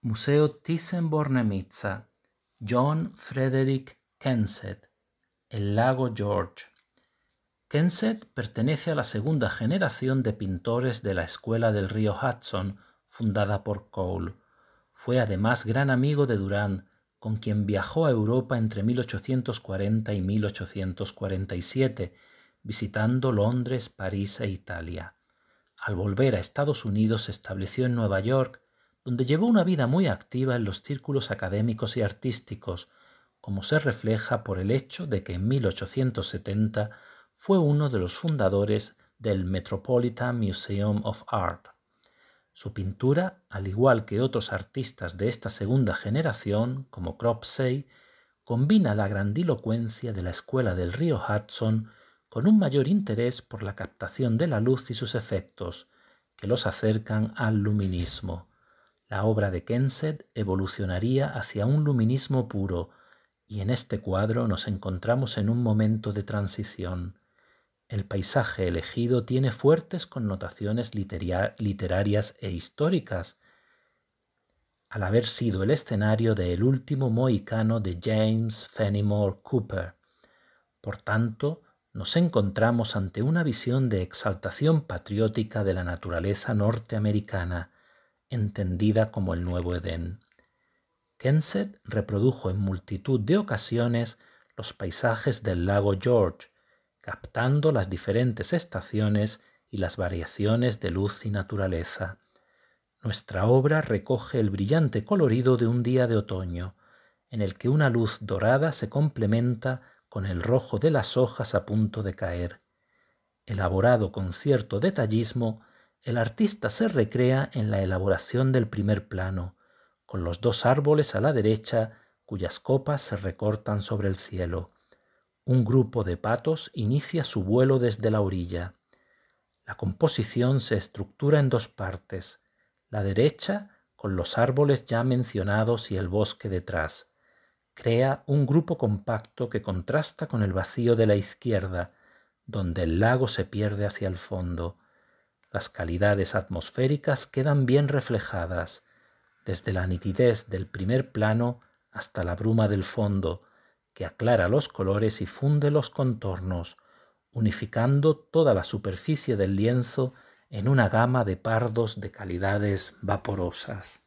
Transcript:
Museo Thyssen-Bornemisza, John Frederick Kensett, el lago George. Kensett pertenece a la segunda generación de pintores de la escuela del río Hudson, fundada por Cole. Fue además gran amigo de Durand, con quien viajó a Europa entre 1840 y 1847, visitando Londres, París e Italia. Al volver a Estados Unidos se estableció en Nueva York donde llevó una vida muy activa en los círculos académicos y artísticos, como se refleja por el hecho de que en 1870 fue uno de los fundadores del Metropolitan Museum of Art. Su pintura, al igual que otros artistas de esta segunda generación, como Cropsey, combina la grandilocuencia de la escuela del río Hudson con un mayor interés por la captación de la luz y sus efectos, que los acercan al luminismo. La obra de Kensett evolucionaría hacia un luminismo puro, y en este cuadro nos encontramos en un momento de transición. El paisaje elegido tiene fuertes connotaciones literarias e históricas, al haber sido el escenario de El último mohicano de James Fenimore Cooper. Por tanto, nos encontramos ante una visión de exaltación patriótica de la naturaleza norteamericana, entendida como el Nuevo Edén. Kensett reprodujo en multitud de ocasiones los paisajes del lago George, captando las diferentes estaciones y las variaciones de luz y naturaleza. Nuestra obra recoge el brillante colorido de un día de otoño, en el que una luz dorada se complementa con el rojo de las hojas a punto de caer. Elaborado con cierto detallismo, el artista se recrea en la elaboración del primer plano, con los dos árboles a la derecha cuyas copas se recortan sobre el cielo. Un grupo de patos inicia su vuelo desde la orilla. La composición se estructura en dos partes, la derecha con los árboles ya mencionados y el bosque detrás. Crea un grupo compacto que contrasta con el vacío de la izquierda, donde el lago se pierde hacia el fondo. Las calidades atmosféricas quedan bien reflejadas, desde la nitidez del primer plano hasta la bruma del fondo, que aclara los colores y funde los contornos, unificando toda la superficie del lienzo en una gama de pardos de calidades vaporosas.